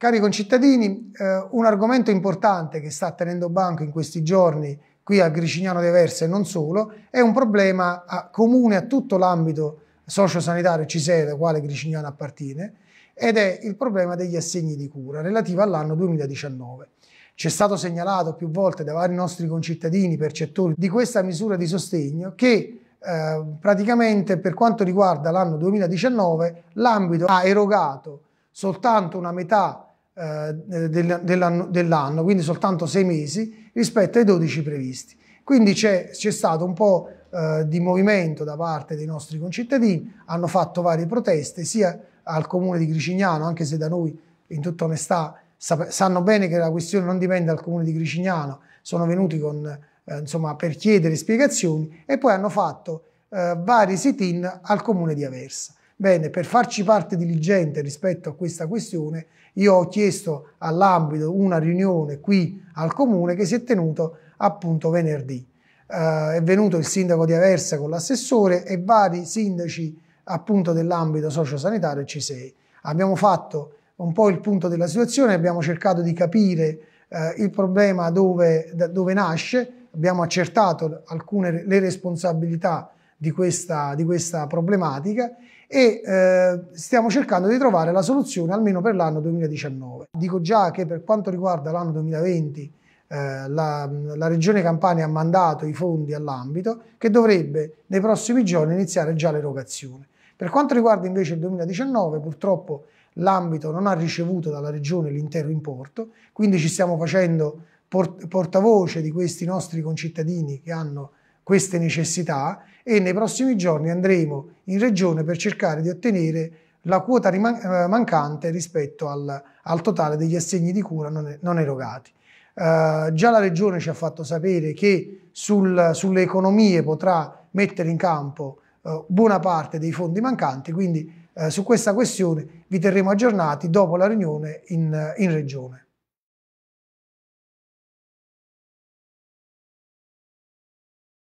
Cari concittadini, eh, un argomento importante che sta tenendo banco in questi giorni qui a Gricignano de Versa e non solo, è un problema a, comune a tutto l'ambito sociosanitario CISE, da quale Gricignano appartiene, ed è il problema degli assegni di cura relativo all'anno 2019. Ci è stato segnalato più volte da vari nostri concittadini percettori di questa misura di sostegno che eh, praticamente per quanto riguarda l'anno 2019 l'ambito ha erogato soltanto una metà eh, dell'anno, dell'anno, quindi soltanto sei mesi rispetto ai 12 previsti. Quindi c'è, stato un po' eh, di movimento da parte dei nostri concittadini, hanno fatto varie proteste sia al comune di Gricignano, anche se da noi in tutta onestà sanno bene che la questione non dipende dal comune di Gricignano, sono venuti con, eh, insomma, per chiedere spiegazioni e poi hanno fatto vari sit-in al comune di Aversa. Bene, per farci parte diligente rispetto a questa questione, io ho chiesto all'ambito una riunione qui al comune che si è tenuto appunto venerdì. Eh, è venuto il sindaco di Aversa con l'assessore e vari sindaci appunto dell'ambito sociosanitario C6. Abbiamo fatto un po' il punto della situazione, abbiamo cercato di capire eh, il problema dove, dove nasce, abbiamo accertato alcune le responsabilità di questa, di questa problematica e eh, stiamo cercando di trovare la soluzione almeno per l'anno 2019. Dico già che per quanto riguarda l'anno 2020 eh, la, la, Regione Campania ha mandato i fondi all'ambito che dovrebbe nei prossimi giorni iniziare già l'erogazione. Per quanto riguarda invece il 2019 purtroppo l'ambito non ha ricevuto dalla Regione l'intero importo, quindi ci stiamo facendo port portavoce di questi nostri concittadini che hanno queste necessità e nei prossimi giorni andremo in regione per cercare di ottenere la quota eh, mancante rispetto al, al, totale degli assegni di cura non, non erogati. Eh, già la Regione ci ha fatto sapere che sul, sulle economie potrà mettere in campo eh, buona parte dei fondi mancanti, quindi eh, su questa questione vi terremo aggiornati dopo la riunione in, in Regione.